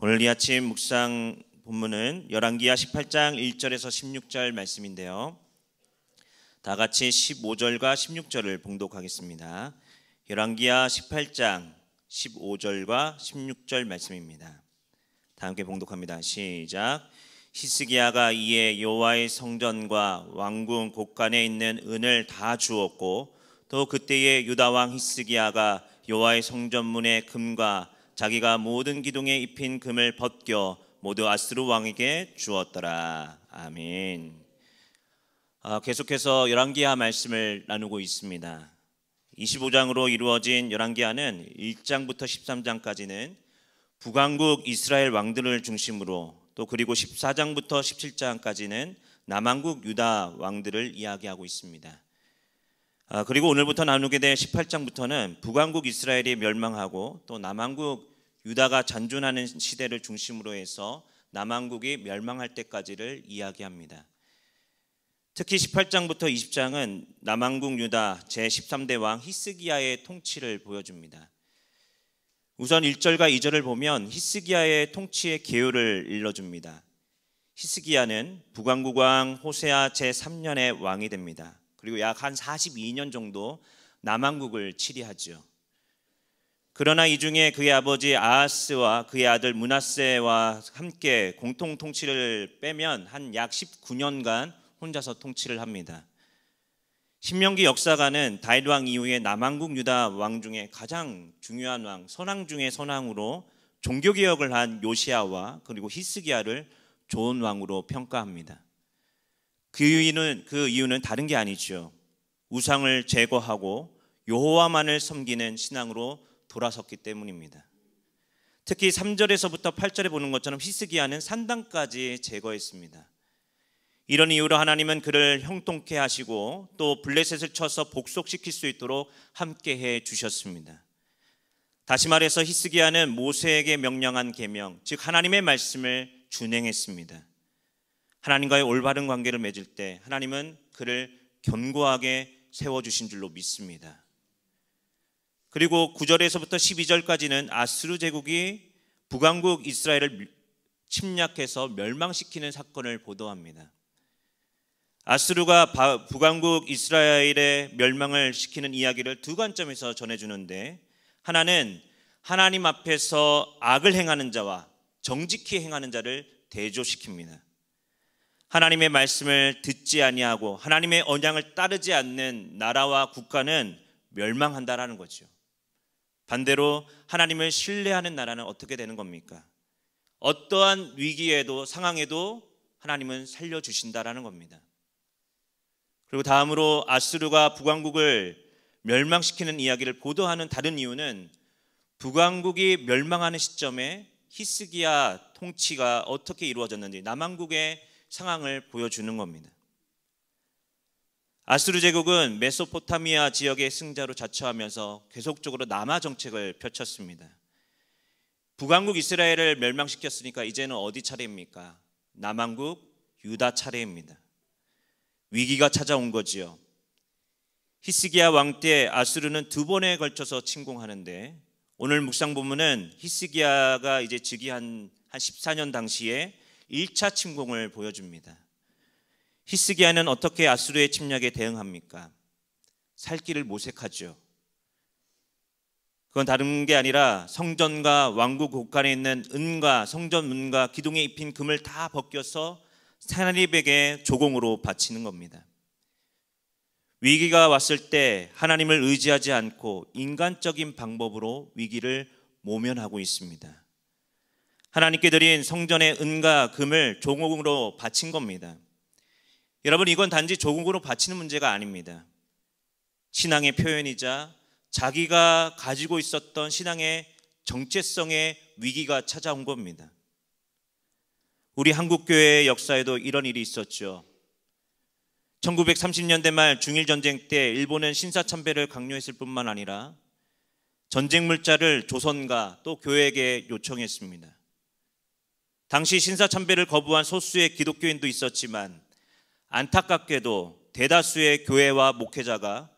오늘 이 아침 묵상 본문은 열왕기하 18장 1절에서 16절 말씀인데요. 다 같이 15절과 16절을 봉독하겠습니다. 열왕기하 18장 15절과 16절 말씀입니다. 다 함께 봉독합니다. 시작. 히스기야가 이에 여호와의 성전과 왕궁 곳간에 있는 은을 다 주었고 또 그때에 유다 왕 히스기야가 여호와의 성전문에 금과 자기가 모든 기둥에 입힌 금을 벗겨 모두 아스루 왕에게 주었더라. 아멘. 아, 계속해서 열왕기하 말씀을 나누고 있습니다. 25장으로 이루어진 열왕기하는 1장부터 13장까지는 북왕국 이스라엘 왕들을 중심으로 또 그리고 14장부터 17장까지는 남왕국 유다 왕들을 이야기하고 있습니다. 아, 그리고 오늘부터 나누게 될 18장부터는 북왕국 이스라엘이 멸망하고 또 남왕국 유다가 잔존하는 시대를 중심으로 해서 남왕국이 멸망할 때까지를 이야기합니다. 특히 18장부터 20장은 남왕국 유다 제13대 왕 히스기야의 통치를 보여줍니다. 우선 1절과 2절을 보면 히스기야의 통치의 개요를 일러줍니다. 히스기야는 북왕국 왕 호세아 제3년의 왕이 됩니다. 그리고 약 한 42년 정도 남한국을 치리하죠. 그러나 이 중에 그의 아버지 아하스와 그의 아들 문하세와 함께 공통 통치를 빼면 한 약 19년간 혼자서 통치를 합니다. 신명기 역사가는 다윗 왕 이후에 남한국 유다 왕 중에 가장 중요한 왕, 선왕 중의 선왕으로 종교 개혁을 한 요시아와 그리고 히스기야를 좋은 왕으로 평가합니다. 그 이유는 그 이유는 다른 게 아니죠. 우상을 제거하고 여호와만을 섬기는 신앙으로 돌아섰기 때문입니다. 특히 3절에서부터 8절에 보는 것처럼 히스기야는 산당까지 제거했습니다. 이런 이유로 하나님은 그를 형통케 하시고 또 블레셋을 쳐서 복속시킬 수 있도록 함께 해 주셨습니다. 다시 말해서 히스기야는 모세에게 명령한 계명, 즉 하나님의 말씀을 준행했습니다. 하나님과의 올바른 관계를 맺을 때 하나님은 그를 견고하게 세워주신 줄로 믿습니다. 그리고 9절에서부터 12절까지는 아스루 제국이 북왕국 이스라엘을 침략해서 멸망시키는 사건을 보도합니다. 아스루가 북왕국 이스라엘의 멸망을 시키는 이야기를 두 관점에서 전해주는데 하나는 하나님 앞에서 악을 행하는 자와 정직히 행하는 자를 대조시킵니다. 하나님의 말씀을 듣지 아니하고 하나님의 언양을 따르지 않는 나라와 국가는 멸망한다라는 거죠. 반대로 하나님을 신뢰하는 나라는 어떻게 되는 겁니까? 어떠한 위기에도 상황에도 하나님은 살려 주신다라는 겁니다. 그리고 다음으로 아수르가 북왕국을 멸망시키는 이야기를 보도하는 다른 이유는 북왕국이 멸망하는 시점에 히스기야 통치가 어떻게 이루어졌는지 남한국의 상황을 보여주는 겁니다. 아수르 제국은 메소포타미아 지역의 승자로 자처하면서 계속적으로 남아 정책을 펼쳤습니다. 북왕국 이스라엘을 멸망시켰으니까 이제는 어디 차례입니까? 남왕국 유다 차례입니다. 위기가 찾아온 거지요. 히스기야 왕때 아수르는 두 번에 걸쳐서 침공하는데 오늘 묵상 본문은 히스기야가 이제 즉위한 한 14년 당시에 1차 침공을 보여줍니다. 히스기야는 어떻게 아수르의 침략에 대응합니까? 살 길을 모색하죠. 그건 다른 게 아니라 성전과 왕국 곳간에 있는 은과 성전 문과 기둥에 입힌 금을 다 벗겨서 하나님에게 조공으로 바치는 겁니다. 위기가 왔을 때 하나님을 의지하지 않고 인간적인 방법으로 위기를 모면하고 있습니다. 하나님께 드린 성전의 은과 금을 조공으로 바친 겁니다. 여러분, 이건 단지 조공으로 바치는 문제가 아닙니다. 신앙의 표현이자 자기가 가지고 있었던 신앙의 정체성의 위기가 찾아온 겁니다. 우리 한국교회의 역사에도 이런 일이 있었죠. 1930년대 말 중일전쟁 때 일본은 신사참배를 강요했을 뿐만 아니라 전쟁 물자를 조선과 또 교회에게 요청했습니다. 당시 신사참배를 거부한 소수의 기독교인도 있었지만 안타깝게도 대다수의 교회와 목회자가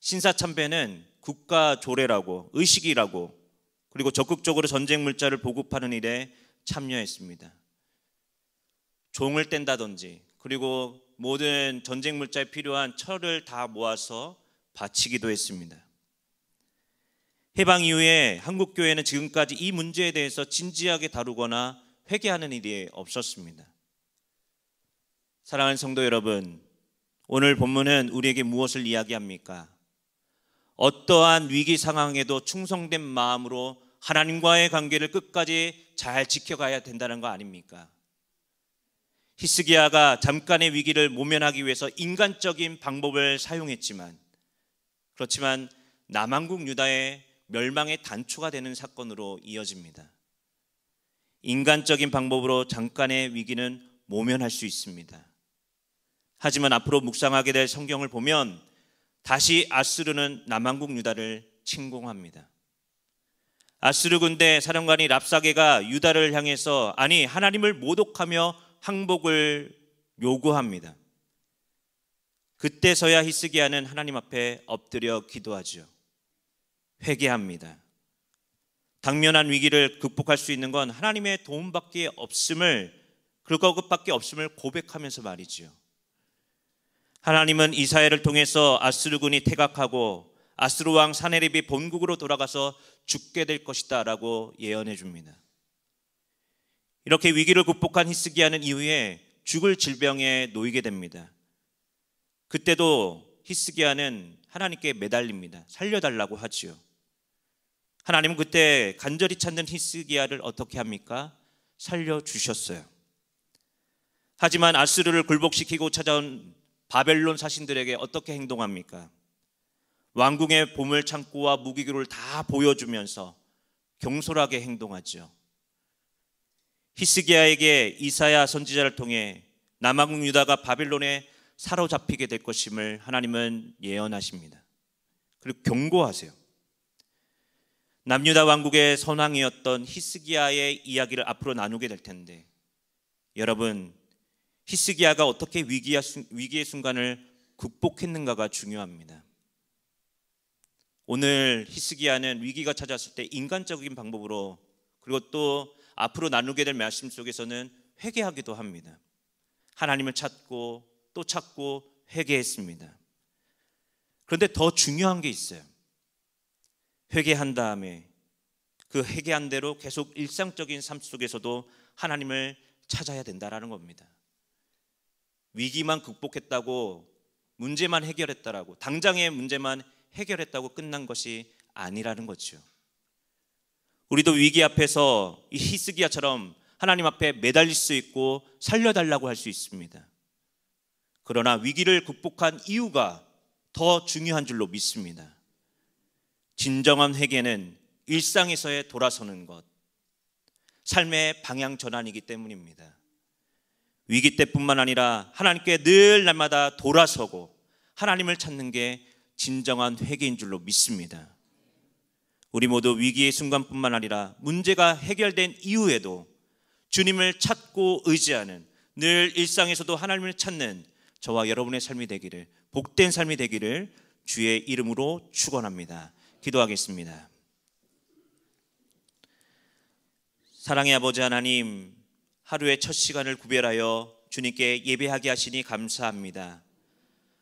신사참배는 국가 조례라고 의식이라고 그리고 적극적으로 전쟁 물자를 보급하는 일에 참여했습니다. 종을 뗀다든지 그리고 모든 전쟁 물자에 필요한 철을 다 모아서 바치기도 했습니다. 해방 이후에 한국 교회는 지금까지 이 문제에 대해서 진지하게 다루거나 회개하는 일이 없었습니다. 사랑하는 성도 여러분, 오늘 본문은 우리에게 무엇을 이야기합니까? 어떠한 위기 상황에도 충성된 마음으로 하나님과의 관계를 끝까지 잘 지켜가야 된다는 거 아닙니까? 히스기야가 잠깐의 위기를 모면하기 위해서 인간적인 방법을 사용했지만 그렇지만 남한국 유다의 멸망의 단초가 되는 사건으로 이어집니다. 인간적인 방법으로 잠깐의 위기는 모면할 수 있습니다. 하지만 앞으로 묵상하게 될 성경을 보면 다시 아스르는 남한국 유다를 침공합니다. 아스르 군대 사령관이 랍사게가 유다를 향해서 아니 하나님을 모독하며 항복을 요구합니다. 그때서야 히스기야는 하나님 앞에 엎드려 기도하죠. 회개합니다. 당면한 위기를 극복할 수 있는 건 하나님의 도움밖에 없음을 그것밖에 없음을 고백하면서 말이지요. 하나님은 이사야를 통해서 아스르군이 태각하고 아스르 왕 사네립이 본국으로 돌아가서 죽게 될 것이다라고 예언해 줍니다. 이렇게 위기를 극복한 히스기야는 이후에 죽을 질병에 놓이게 됩니다. 그때도 히스기야는 하나님께 매달립니다. 살려달라고 하지요. 하나님은 그때 간절히 찾는 히스기야를 어떻게 합니까? 살려 주셨어요. 하지만 아수르를 굴복시키고 찾아온 바벨론 사신들에게 어떻게 행동합니까? 왕궁의 보물 창고와 무기교를 다 보여주면서 경솔하게 행동하죠. 히스기야에게 이사야 선지자를 통해 남아 유다가 바벨론에 사로잡히게 될 것임을 하나님은 예언하십니다. 그리고 경고하세요. 남유다 왕국의 선왕이었던 히스기야의 이야기를 앞으로 나누게 될 텐데 여러분 히스기야가 어떻게 위기의 순간을 극복했는가가 중요합니다. 오늘 히스기야는 위기가 찾아을때 인간적인 방법으로 그리고 또 앞으로 나누게 될 말씀 속에서는 회개하기도 합니다. 하나님을 찾고 또 찾고 회개했습니다. 그런데 더 중요한 게 있어요. 회개한 다음에 그 회개한 대로 계속 일상적인 삶 속에서도 하나님을 찾아야 된다라는 겁니다. 위기만 극복했다고 문제만 해결했다라고 당장의 문제만 해결했다고 끝난 것이 아니라는 거죠. 우리도 위기 앞에서 이 히스기야처럼 하나님 앞에 매달릴 수 있고 살려달라고 할 수 있습니다. 그러나 위기를 극복한 이유가 더 중요한 줄로 믿습니다. 진정한 회개는 일상에서의 돌아서는 것, 삶의 방향 전환이기 때문입니다. 위기 때뿐만 아니라 하나님께 늘 날마다 돌아서고 하나님을 찾는 게 진정한 회개인 줄로 믿습니다. 우리 모두 위기의 순간뿐만 아니라 문제가 해결된 이후에도 주님을 찾고 의지하는 늘 일상에서도 하나님을 찾는 저와 여러분의 삶이 되기를 복된 삶이 되기를 주의 이름으로 축원합니다. 기도하겠습니다. 사랑의 아버지 하나님, 하루의 첫 시간을 구별하여 주님께 예배하게 하시니 감사합니다.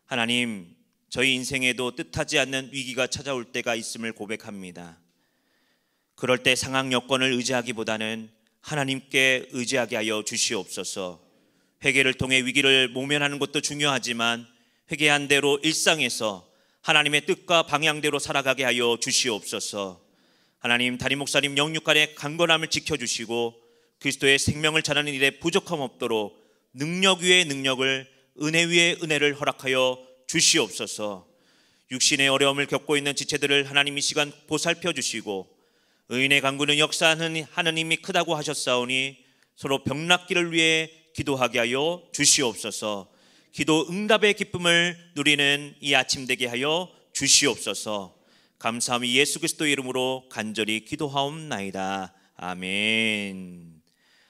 하나님, 저희 인생에도 뜻하지 않는 위기가 찾아올 때가 있음을 고백합니다. 그럴 때 상황 여건을 의지하기보다는 하나님께 의지하게 하여 주시옵소서. 회개를 통해 위기를 모면하는 것도 중요하지만 회개한 대로 일상에서 하나님의 뜻과 방향대로 살아가게 하여 주시옵소서. 하나님 담임 목사님 영육간의 강건함을 지켜주시고 그리스도의 생명을 전하는 일에 부족함 없도록 능력 위에 능력을 은혜 위에 은혜를 허락하여 주시옵소서. 육신의 어려움을 겪고 있는 지체들을 하나님 이 시간 보살펴 주시고 의인의 강구는 역사하는 하느님이 크다고 하셨사오니 서로 병락기를 위해 기도하게 하여 주시옵소서. 기도 응답의 기쁨을 누리는 이 아침 되게 하여 주시옵소서. 감사함이 예수 그리스도 이름으로 간절히 기도하옵나이다. 아멘.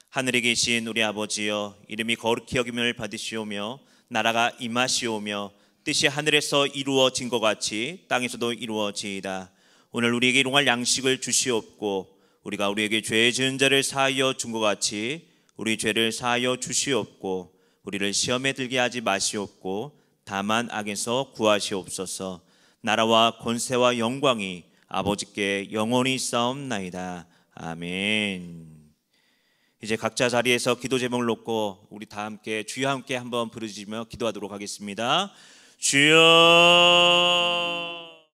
하늘에 계신 우리 아버지여 이름이 거룩히 여김을 받으시오며 나라가 임하시오며 뜻이 하늘에서 이루어진 것 같이 땅에서도 이루어지이다. 오늘 우리에게 일용할 양식을 주시옵고 우리가 우리에게 죄 지은 자를 사하여 준 것 같이 우리 죄를 사하여 주시옵고 우리를 시험에 들게 하지 마시옵고 다만 악에서 구하시옵소서. 나라와 권세와 영광이 아버지께 영원히 싸움나이다. 아멘. 이제 각자 자리에서 기도 제목을 놓고 우리 다 함께 주여 함께 한번 부르짖으며 기도하도록 하겠습니다. 주여